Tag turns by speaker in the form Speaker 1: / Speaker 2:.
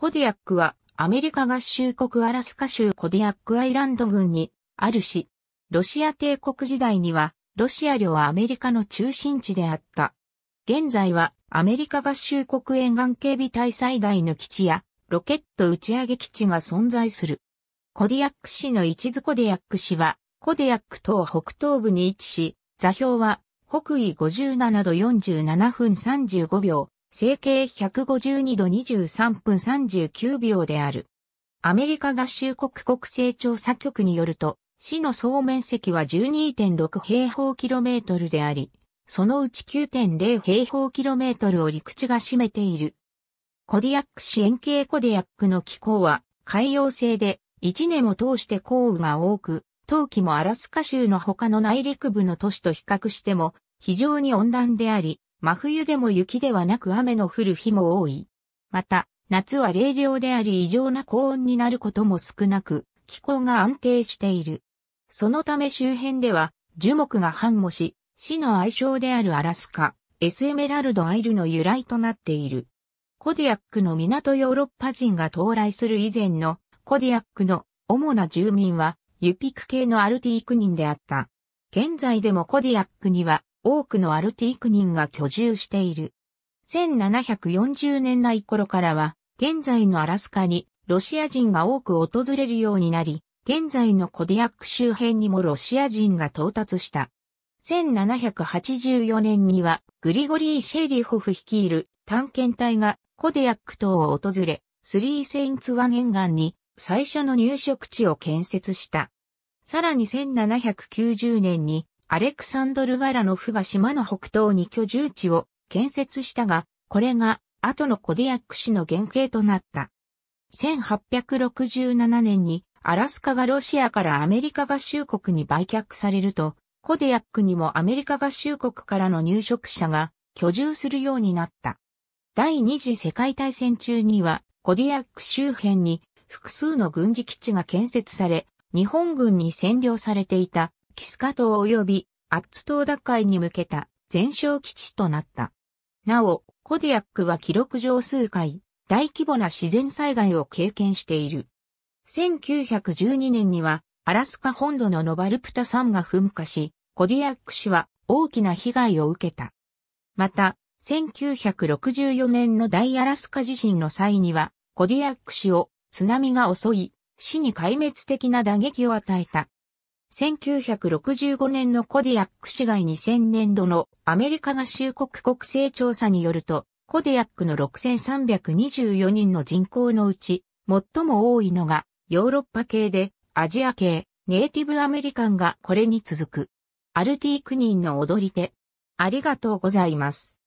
Speaker 1: コディアックはアメリカ合衆国アラスカ州コディアックアイランド郡にあるし、ロシア帝国時代にはロシア領はアメリカの中心地であった。現在はアメリカ合衆国沿岸警備隊最大の基地やロケット打ち上げ基地が存在する。コディアック市の一図コディアック市はコディアック島北東部に位置し、座標は北緯57度47分35秒、成形152度23分39秒である。アメリカ合衆国国勢調査局によると、市の総面積は12.6平方キロメートルであり、そのうち9.0平方キロメートルを陸地が占めている。コディアック市円形コディアックの気候は海洋性で、一年を通して降雨が多く、冬季もアラスカ州の他の内陸部の都市と比較しても非常に温暖であり、真冬でも雪ではなく雨の降る日も多い。また、夏は冷涼であり異常な高温になることも少なく、気候が安定している。そのため周辺では、樹木が繁茂し、市の愛称であるアラスカ、エスエメラルドアイルの由来となっている。コディアックの港ヨーロッパ人が到来する以前のコディアックの主な住民はユピク系のアルティーク人であった。現在でもコディアックには多くのアルティーク人が居住している。1740年代頃からは、現在のアラスカにロシア人が多く訪れるようになり、現在のコディアック周辺にもロシア人が到達した。1784年にはグリゴリー・シェリホフ率いる探検隊がコディアック島を訪れ、スリーセインツワ沿岸に最初の入植地を建設した。さらに1790年にアレクサンドル・ワラノフが島の北東に居住地を建設したが、これが後のコディアック市の原型となった。1867年にアラスカがロシアからアメリカ合衆国に売却されると、コディアックにもアメリカ合衆国からの入植者が居住するようになった。第二次世界大戦中には、コディアック周辺に複数の軍事基地が建設され、日本軍に占領されていたキスカ島及びアッツ島奪回に向けた全焼基地となった。なお、コディアックは記録上数回、大規模な自然災害を経験している。1912年には、アラスカ本土のノバルプタ山が噴火し、コディアック市は大きな被害を受けた。また、1964年の大アラスカ地震の際には、コディアック市を津波が襲い、市に壊滅的な打撃を与えた。1965年のコディアック市外2000年度のアメリカ合衆国国勢調査によると、コディアックの6324人の人口のうち、最も多いのがヨーロッパ系で、アジア系、ネイティブアメリカンがこれに続く。アルティーク人の踊り手。ありがとうございます。